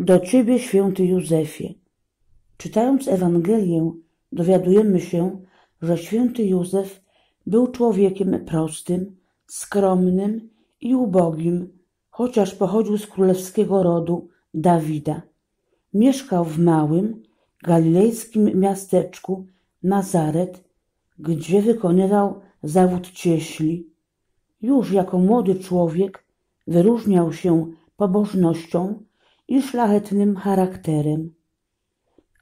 Do Ciebie, święty Józefie. Czytając Ewangelię, dowiadujemy się, że święty Józef był człowiekiem prostym, skromnym i ubogim, chociaż pochodził z królewskiego rodu Dawida. Mieszkał w małym, galilejskim miasteczku Nazaret, gdzie wykonywał zawód cieśli. Już jako młody człowiek wyróżniał się pobożnością i szlachetnym charakterem.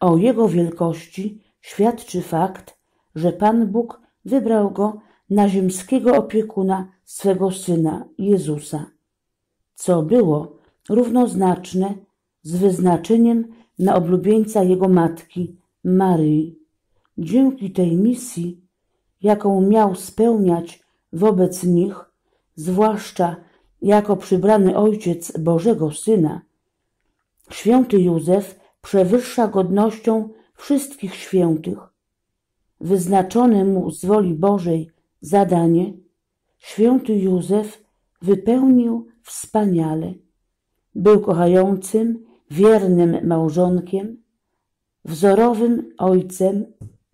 O jego wielkości świadczy fakt, że Pan Bóg wybrał go na ziemskiego opiekuna swego syna Jezusa, co było równoznaczne z wyznaczeniem na oblubieńca jego matki Maryi. Dzięki tej misji, jaką miał spełniać wobec nich, zwłaszcza jako przybrany ojciec Bożego Syna, Święty Józef przewyższa godnością wszystkich świętych. Wyznaczone mu z woli Bożej zadanie, święty Józef wypełnił wspaniale. Był kochającym, wiernym małżonkiem, wzorowym ojcem,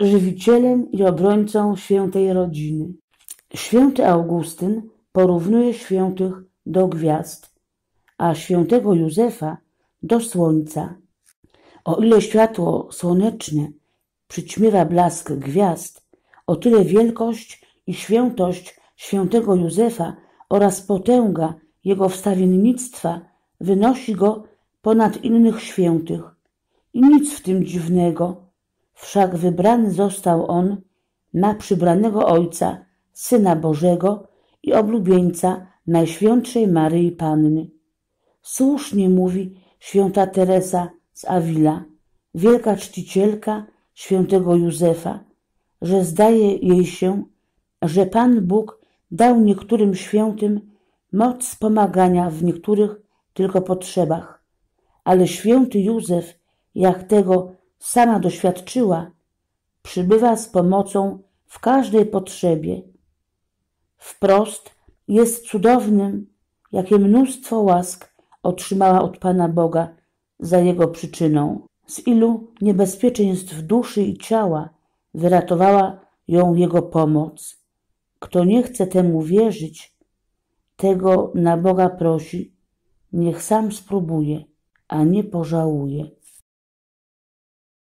żywicielem i obrońcą świętej rodziny. Święty Augustyn porównuje świętych do gwiazd, a świętego Józefa do słońca. O ile światło słoneczne przyćmiewa blask gwiazd, o tyle wielkość i świętość świętego Józefa oraz potęga jego wstawiennictwa wynosi go ponad innych świętych. I nic w tym dziwnego, wszak wybrany został on na przybranego Ojca, Syna Bożego i oblubieńca Najświętszej Maryi Panny. Słusznie mówi święta Teresa z Avila, wielka czcicielka świętego Józefa, że zdaje jej się, że Pan Bóg dał niektórym świętym moc pomagania w niektórych tylko potrzebach, ale święty Józef, jak tego sama doświadczyła, przybywa z pomocą w każdej potrzebie. Wprost jest cudownym, jakie mnóstwo łask otrzymała od Pana Boga za jego przyczyną, z ilu niebezpieczeństw duszy i ciała wyratowała ją jego pomoc. Kto nie chce temu wierzyć, tego na Boga prosi, niech sam spróbuje, a nie pożałuje.